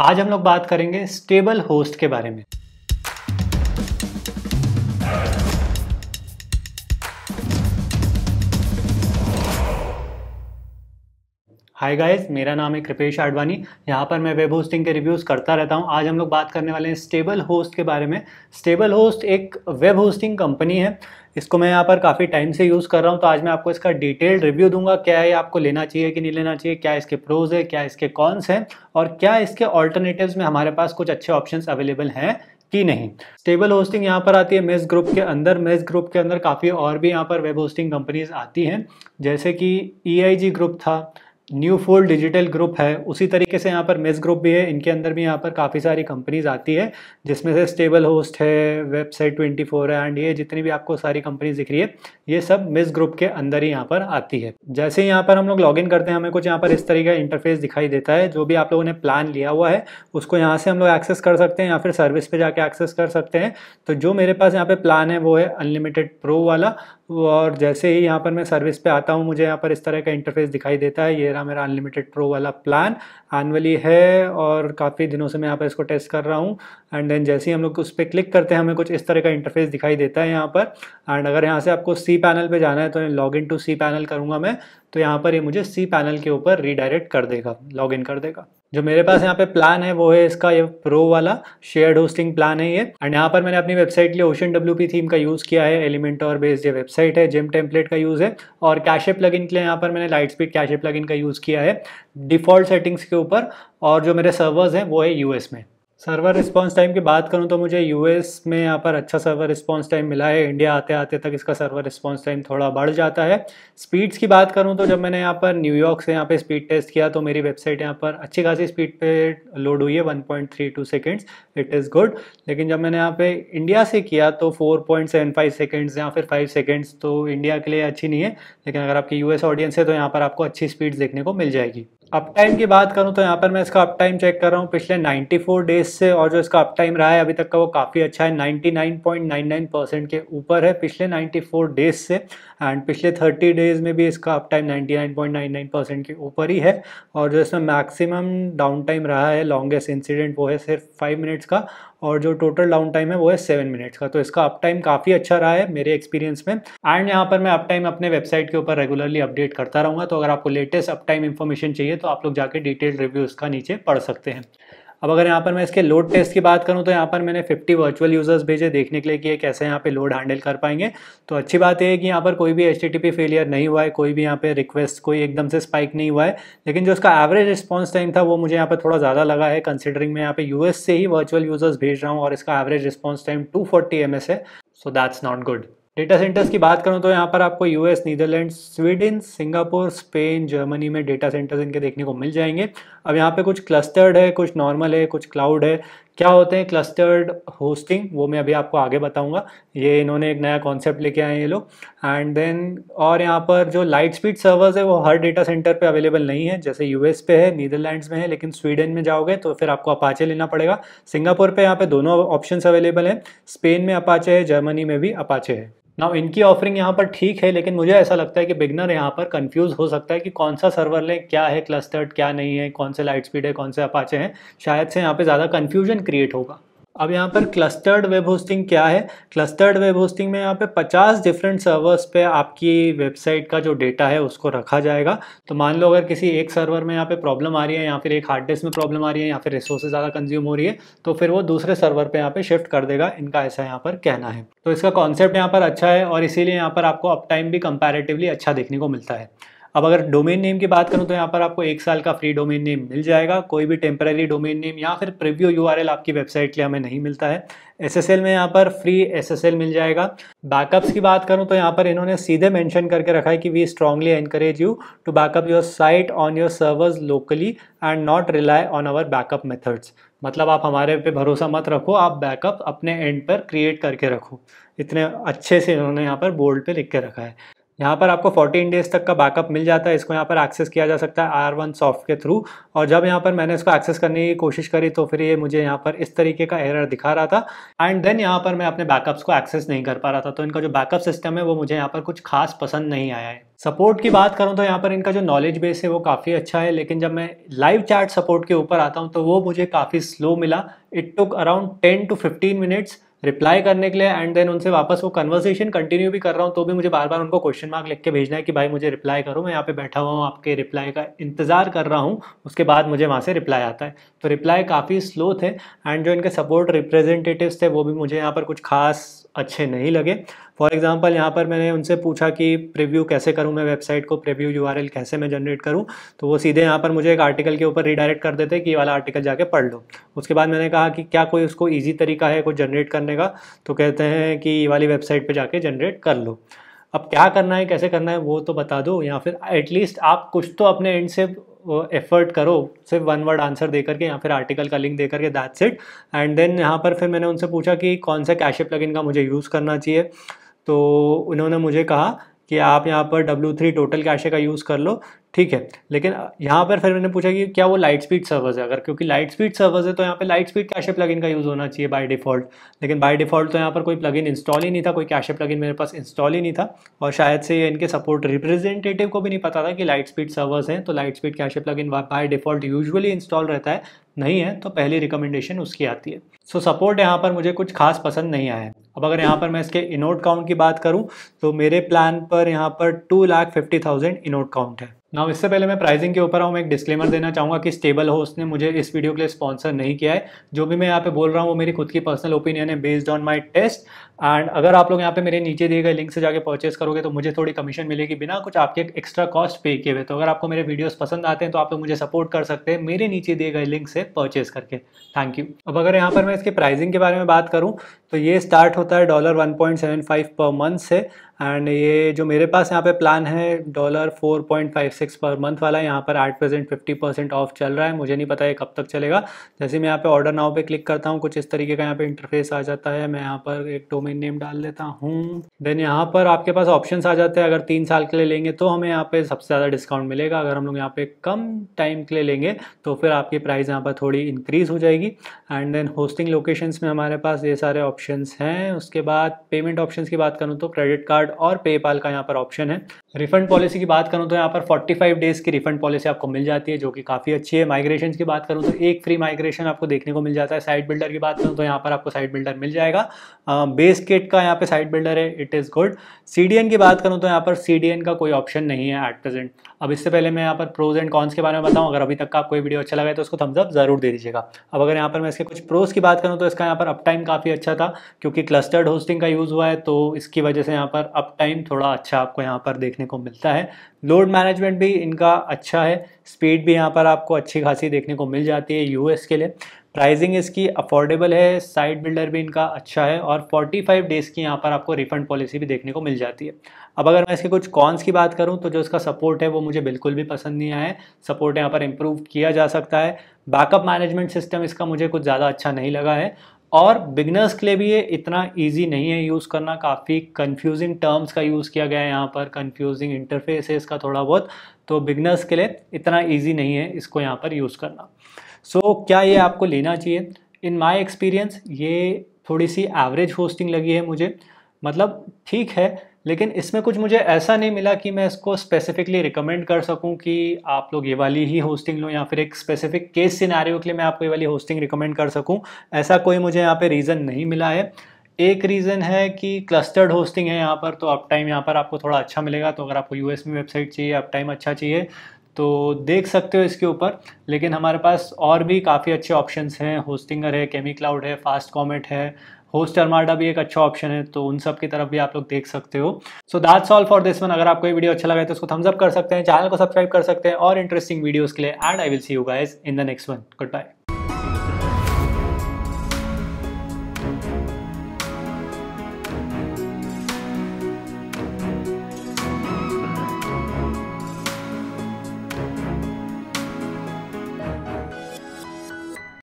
आज हम लोग बात करेंगे स्टेबल होस्ट के बारे में हाय गाइस मेरा नाम है कृपेश आडवाणी यहाँ पर मैं वेब होस्टिंग के रिव्यूज़ करता रहता हूँ आज हम लोग बात करने वाले हैं स्टेबल होस्ट के बारे में स्टेबल होस्ट एक वेब होस्टिंग कंपनी है इसको मैं यहाँ पर काफ़ी टाइम से यूज़ कर रहा हूँ तो आज मैं आपको इसका डिटेल्ड रिव्यू दूंगा क्या है आपको लेना चाहिए कि नहीं लेना चाहिए क्या इसके प्रोज है क्या इसके कॉन्स हैं और क्या इसके ऑल्टरनेटिव में हमारे पास कुछ अच्छे ऑप्शन अवेलेबल हैं कि नहीं स्टेबल होस्टिंग यहाँ पर आती है मेस ग्रुप के अंदर मेस ग्रुप के अंदर काफ़ी और भी यहाँ पर वेब होस्टिंग कंपनीज आती हैं जैसे कि ई e ग्रुप था न्यू फोल्ड डिजिटल ग्रुप है उसी तरीके से यहाँ पर मेज ग्रुप भी है इनके अंदर भी यहाँ पर काफ़ी सारी कंपनीज आती है जिसमें से स्टेबल होस्ट है वेबसाइट 24 है एंड ये जितनी भी आपको सारी कंपनीज दिख रही है ये सब मेज ग्रुप के अंदर ही यहाँ पर आती है जैसे ही यहाँ पर हम लोग लॉगिन करते हैं हमें कुछ यहाँ पर इस तरीके का इंटरफेस दिखाई देता है जो भी आप लोगों ने प्लान लिया हुआ है उसको यहाँ से हम लोग एक्सेस कर सकते हैं या फिर सर्विस पर जाके एक्सेस कर सकते हैं तो जो मेरे पास यहाँ पर प्लान है वो है अनलिमिटेड प्रो वाला और जैसे ही यहाँ पर मैं सर्विस पे आता हूँ मुझे यहाँ पर इस तरह का इंटरफेस दिखाई देता है ये रहा मेरा अनलिमिटेड प्रो वाला प्लान एनअली है और काफ़ी दिनों से मैं यहाँ पर इसको टेस्ट कर रहा हूँ एंड देन जैसे ही हम लोग उस पर क्लिक करते हैं हमें कुछ इस तरह का इंटरफेस दिखाई देता है यहाँ पर एंड अगर यहाँ से आपको सी पैनल पर जाना है तो log in to cPanel करूँगा मैं तो यहाँ पर ये मुझे सी पैनल के ऊपर रीडायरेक्ट कर देगा लॉग इन कर देगा जो मेरे पास यहाँ पे प्लान है वो है इसका ये प्रो वाला शेयर्ड होस्टिंग प्लान है ये एंड यहाँ पर मैंने अपनी वेबसाइट के लिए ओशन डब्ल्यू पी थीम का यूज़ किया है एलिमेंट और बेस्ड ये वेबसाइट है जिम टेम्पलेट का यूज़ है और कैशे लगिन के लिए यहाँ पर मैंने लाइट स्पीड कैशे लगिन का यूज़ किया है डिफॉल्ट सेटिंग्स के ऊपर और जो मेरे सर्वर्स हैं वो है यू में सर्वर रिस्पांस टाइम की बात करूं तो मुझे यूएस में यहाँ पर अच्छा सर्वर रिस्पांस टाइम मिला है इंडिया आते आते तक इसका सर्वर रिस्पांस टाइम थोड़ा बढ़ जाता है स्पीड्स की बात करूं तो जब मैंने यहाँ पर न्यूयॉर्क से यहाँ पे स्पीड टेस्ट किया तो मेरी वेबसाइट यहाँ पर अच्छी खासी स्पीड पे लोड हुई है one point seconds it is good लेकिन जब मैंने यहाँ पर इंडिया से किया तो फोर पॉइंट सेकेंड्स या फिर फाइव सेकेंड्स तो इंडिया के लिए अच्छी नहीं है लेकिन अगर आपकी यूएस ऑडियंस है तो यहाँ पर आपको अच्छी स्पीड्स देखने को मिल जाएगी अप टाइम की बात करूं तो यहाँ पर मैं इसका अप टाइम चेक कर रहा हूँ पिछले 94 डेज से और जो इसका अप टाइम रहा है अभी तक का वो काफ़ी अच्छा है 99.99 परसेंट के ऊपर है पिछले 94 डेज से एंड पिछले 30 डेज में भी इसका अप टाइम 99.99 परसेंट के ऊपर ही है और जो इसमें मैक्सिमम डाउन टाइम रहा है लॉन्गेस्ट इंसिडेंट वो है सिर्फ फाइव मिनट्स का और जो टोटल डाउन टाइम है वो है सेवन मिनट्स का तो इसका अप टाइम काफ़ी अच्छा रहा है मेरे एक्सपीरियंस में एंड यहाँ पर मैं अप टाइम अपने वेबसाइट के ऊपर रेगुलरली अपडेट करता रहूँगा तो अगर आपको लेटेस्ट अप टाइम इन्फॉर्मेशन चाहिए तो आप लोग जाकर डिटेल रिव्यू उसका नीचे पढ़ सकते हैं अब अगर यहाँ पर मैं इसके लोड टेस्ट की बात करूँ तो यहाँ पर मैंने 50 वर्चुअल यूज़र्स भेजे देखने के लिए कि ये कैसे यहाँ पे लोड हैंडल कर पाएंगे तो अच्छी बात यह है कि यहाँ पर कोई भी एच फेलियर नहीं हुआ है कोई भी यहाँ पे रिक्वेस्ट कोई एकदम से स्पाइक नहीं हुआ है लेकिन जो उसका एवरेज रिस्पॉन्स टाइम था वो मुझे यहाँ पर थोड़ा ज़्यादा लगा है कंसिडरिंग मैं यहाँ पे यूएस से ही वर्चुअल यूज़र्स भेज रहा हूँ और इसका average response time two forty है so that's not good data centres की बात करूँ तो यहाँ पर आपको US Netherland Sweden Singapore Spain Germany में डेटा सेंटर्स इनके देखने को मिल जाएंगे अब यहाँ पे कुछ क्लस्टर्ड है कुछ नॉर्मल है कुछ क्लाउड है क्या होते हैं क्लस्टर्ड होस्टिंग वो मैं अभी आपको आगे बताऊंगा ये इन्होंने एक नया कॉन्सेप्ट लेके आए हैं ये लोग एंड देन और यहाँ पर जो लाइट स्पीड सर्वर्स है वो हर डेटा सेंटर पे अवेलेबल नहीं है जैसे यूएस पे है नीदरलैंड्स में है लेकिन स्वीडन में जाओगे तो फिर आपको अपाचे लेना पड़ेगा सिंगापुर पर यहाँ पर दोनों ऑप्शन अवेलेबल हैं स्पेन में अपाचे है जर्मनी में भी अपाचे है नाउ इनकी ऑफरिंग यहाँ पर ठीक है लेकिन मुझे ऐसा लगता है कि बिगनर यहाँ पर कंफ्यूज हो सकता है कि कौन सा सर्वर लें क्या है क्लस्टर्ड क्या नहीं है कौन से लाइट स्पीड है कौन से अपाचे हैं शायद से यहाँ पे ज़्यादा कन्फ्यूजन क्रिएट होगा अब यहाँ पर क्लस्टर्ड वेब होस्टिंग क्या है क्लस्टर्ड वेब होस्टिंग में यहाँ पे 50 डिफरेंट सर्वर्स पे आपकी वेबसाइट का जो डेटा है उसको रखा जाएगा तो मान लो अगर किसी एक सर्वर में यहाँ पे प्रॉब्लम आ रही है या फिर एक हार्ड डिस्क में प्रॉब्लम आ रही है या फिर रिसोर्सेज ज़्यादा कंज्यूम हो रही है तो फिर वो दूसरे सर्वर पर यहाँ पर शिफ्ट कर देगा इनका ऐसा यहाँ पर कहना है तो इसका कॉन्सेप्ट यहाँ पर अच्छा है और इसीलिए यहाँ पर आपको अप टाइम भी कंपेरेटिवली अच्छा देखने को मिलता है अब अगर डोमेन नेम की बात करूँ तो यहाँ पर आपको एक साल का फ्री डोमेन नेम मिल जाएगा कोई भी टेम्परेरी डोमेन नेम या फिर प्रिव्यू यू आपकी वेबसाइट के लिए हमें नहीं मिलता है एस में यहाँ पर फ्री एस मिल जाएगा बैकअप्स की बात करूँ तो यहाँ पर इन्होंने सीधे मैंशन करके रखा है कि we strongly encourage you to back up your site on your servers locally and not rely on our backup methods मतलब आप हमारे पे भरोसा मत रखो आप बैकअप अपने एंड पर क्रिएट करके रखो इतने अच्छे से इन्होंने यहाँ पर बोल्ड पे लिख के रखा है यहाँ पर आपको 14 डेज तक का बैकअप मिल जाता है इसको यहाँ पर एक्सेस किया जा सकता है आर वन सॉफ्ट के थ्रू और जब यहाँ पर मैंने इसको एक्सेस करने की कोशिश करी तो फिर ये मुझे यहाँ पर इस तरीके का एरर दिखा रहा था एंड देन यहाँ पर मैं अपने बैकअप्स को एक्सेस नहीं कर पा रहा था तो इनका जो बैकअप सिस्टम है वो मुझे यहाँ पर कुछ खास पसंद नहीं आया है सपोर्ट की बात करूँ तो यहाँ पर इनका जो नॉलेज बेस है वो काफ़ी अच्छा है लेकिन जब मैं लाइव चैट सपोर्ट के ऊपर आता हूँ तो वो मुझे काफ़ी स्लो मिला it took around ten to fifteen minutes reply करने के लिए एंड देन उनसे वापस वो कन्वर्सेशन कंटिन्यू भी कर रहा हूँ तो भी मुझे बार बार उनको क्वेश्चन मार्क लिख के भेजना है कि भाई मुझे रिप्लाई करो मैं यहाँ पे बैठा हुआ हूँ आपके रिप्लाई का इंतज़ार कर रहा हूँ उसके बाद मुझे वहाँ से रिप्लाई आता है तो रिप्लाई काफ़ी स्लो थे एंड जो इनके सपोर्ट रिप्रेजेंटेटिव थे वो भी मुझे यहाँ पर कुछ खास अच्छे नहीं लगे फॉर एग्ज़ाम्पल यहाँ पर मैंने उनसे पूछा कि प्रीव्यू कैसे करूँ मैं वेबसाइट को प्रीव्यू यू कैसे मैं जनरेट करूँ तो वो सीधे यहाँ पर मुझे एक आर्टिकल के ऊपर रिडायरेक्ट कर देते कि ये वाला आर्टिकल जाके पढ़ लो उसके बाद मैंने कहा कि क्या कोई उसको ईजी तरीका है कुछ जनरेट करने का तो कहते हैं कि ये वाली वेबसाइट पर जाके जनरेट कर लो अब क्या करना है कैसे करना है वो तो बता दो या फिर एटलीस्ट आप कुछ तो अपने एंड से एफर्ट करो सिर्फ वन वर्ड आंसर दे करके या फिर आर्टिकल का लिंक दे करके दैट्स इट एंड देन यहाँ पर फिर मैंने उनसे पूछा कि कौन सा कैशअप लगिन का मुझे यूज़ करना चाहिए तो उन्होंने मुझे कहा कि आप यहाँ पर W3 थ्री टोटल कैशे का यूज़ कर लो ठीक है लेकिन यहाँ पर फिर मैंने पूछा कि क्या वो लाइट स्पीड सर्वर्स है अगर क्योंकि लाइट स्पीड सर्वर्स है तो यहाँ पे लाइट स्पीड कैशे प्लगइन का यूज़ होना चाहिए बाय डिफ़ॉल्ट लेकिन बाय डिफ़ॉल्ट तो यहाँ पर कोई प्लगइन इंस्टॉल ही नहीं था कोई कैशे प्लगइन मेरे पास इंस्टॉल ही नहीं था और शायद से इनके सपोर्ट रिप्रेजेंटेटिव को भी नहीं पता था कि लाइट स्पीड सर्वर्स हैं तो light speed cache in by default usually install रहता है नहीं है तो पहली रिकमेंडेशन उसकी आती है सो सपोर्ट यहाँ पर मुझे कुछ खास पसंद नहीं आया है अब अगर यहाँ पर मैं इसके इनोट काउंट की बात करूँ तो मेरे प्लान पर यहाँ पर two lakh fifty thousand inode count है नाउ इससे पहले मैं प्राइसिंग के ऊपर आऊँ मैं एक डिस्क्लेमर देना चाहूँगा कि स्टेबल हो उसने मुझे इस वीडियो के लिए स्पॉन्सर नहीं किया है जो भी मैं यहाँ पे बोल रहा हूँ वो मेरी खुद की पर्सनल ओपिनियन है based on my test and अगर आप लोग यहाँ पे मेरे नीचे दिए गए लिंक से जाके परचेस करोगे तो मुझे थोड़ी कमीशन मिलेगी बिना कुछ आपके एक्स्ट्रा कॉस्ट पे किए हुए तो अगर आपको मेरे वीडियोज़ पसंद आते हैं तो आप लोग मुझे सपोर्ट कर सकते हैं मेरे नीचे दिए गए लिंक से परचेस करके थैंक यू अब अगर यहाँ पर मैं इसके प्राइजिंग के बारे में बात करूँ तो ये स्टार्ट होता है डॉलर वन पर मंथ से एंड ये जो मेरे पास यहाँ पे प्लान है dollar four point five six per month वाला यहाँ पर at present fifty percent off चल रहा है मुझे नहीं पता ये कब तक चलेगा जैसे मैं यहाँ पे ऑर्डर नाव पे क्लिक करता हूँ कुछ इस तरीके का यहाँ पे इंटरफेस आ जाता है मैं यहाँ पर एक डोमेन नेम डाल देता हूँ देन यहाँ पर आपके पास ऑप्शन आ जाते हैं अगर तीन साल के लिए लेंगे तो हमें यहाँ पे सबसे ज़्यादा डिस्काउंट मिलेगा अगर हम लोग यहाँ पे कम टाइम के लिए लेंगे तो फिर आपकी प्राइस यहाँ पर थोड़ी इंक्रीज़ हो जाएगी एंड देन होस्टिंग लोकेशंस में हमारे पास ये सारे ऑप्शंस हैं उसके बाद पेमेंट ऑप्शंस की बात करूँ तो क्रेडिट कार्ड और पेपाल का यहाँ पर ऑप्शन है रिफंड पॉलिसी की बात करूँ तो यहाँ पर 45 डेज की रिफंड पॉलिसी आपको मिल जाती है जो कि काफ़ी अच्छी है माइग्रेशन की बात करूँ तो एक फ्री माइग्रेशन आपको देखने को मिल जाता है साइड बिल्डर की बात करूँ तो यहाँ पर आपको साइड बिल्डर मिल जाएगा बेस किट का यहाँ पर साइड बिल्डर है इट इज़ गुड सी की बात करूँ तो यहाँ पर सी का कोई ऑप्शन नहीं है एट प्रेजेंट अब इससे पहले मैं यहाँ पर प्रोज एंड कॉन्स के बारे में बताऊँ अगर अभी तक का आपको वीडियो अच्छा लगा है तो उसको थम्सअप जरूर दे दीजिएगा अब अगर यहाँ पर मैं इसके कुछ प्रोज की बात करूँ तो इसका यहाँ पर अप टाइम काफ़ी अच्छा था क्योंकि क्लस्टर्ड होस्टिंग का यूज़ हुआ है तो इसकी वजह से यहाँ पर अप टाइम थोड़ा अच्छा आपको यहाँ पर देखने को मिलता है लोड मैनेजमेंट भी इनका अच्छा है स्पीड भी यहाँ पर आपको अच्छी खासी देखने को मिल जाती है यूएस के लिए प्राइसिंग इसकी अफोर्डेबल है साइड बिल्डर भी इनका अच्छा है और 45 डेज़ की यहाँ पर आपको रिफंड पॉलिसी भी देखने को मिल जाती है अब अगर मैं इसके कुछ कॉन्स की बात करूँ तो जो इसका सपोर्ट है वो मुझे बिल्कुल भी पसंद नहीं आया है सपोर्ट यहाँ पर इम्प्रूव किया जा सकता है बैकअप मैनेजमेंट सिस्टम इसका मुझे कुछ ज़्यादा अच्छा नहीं लगा है और बिगनर्स के लिए भी ये इतना इजी नहीं है यूज़ करना काफ़ी कंफ्यूजिंग टर्म्स का यूज़ किया गया है यहाँ पर कंफ्यूजिंग इंटरफेस है इसका थोड़ा बहुत तो बिगनर्स के लिए इतना इजी नहीं है इसको यहाँ पर यूज़ करना सो so, क्या ये आपको लेना चाहिए इन माई एक्सपीरियंस ये थोड़ी सी एवरेज होस्टिंग लगी है मुझे मतलब ठीक है लेकिन इसमें कुछ मुझे ऐसा नहीं मिला कि मैं इसको स्पेसिफिकली रिकमेंड कर सकूं कि आप लोग ये वाली ही होस्टिंग लो या फिर एक स्पेसिफिक केस सिनारियो के लिए मैं आपको ये वाली होस्टिंग रिकमेंड कर सकूं ऐसा कोई मुझे यहाँ पे रीज़न नहीं मिला है एक रीज़न है कि क्लस्टर्ड होस्टिंग है यहाँ पर तो अप टाइम यहाँ पर आपको थोड़ा अच्छा मिलेगा तो अगर आपको यूएस में वेबसाइट चाहिए अप टाइम अच्छा चाहिए तो देख सकते हो इसके ऊपर लेकिन हमारे पास और भी काफ़ी अच्छे ऑप्शंस हैं होस्टिंगर है केमी क्लाउड है फास्ट कॉमेट है होस्ट अरमाडा भी एक अच्छा ऑप्शन है तो उन सब की तरफ भी आप लोग देख सकते हो so that's all for this one अगर आपको ये वीडियो अच्छा लगा तो उसको थम्स अप कर सकते हैं चैनल को सब्सक्राइब कर सकते हैं और इंटरेस्टिंग वीडियोज के लिए and I will see you guys in the next one good bye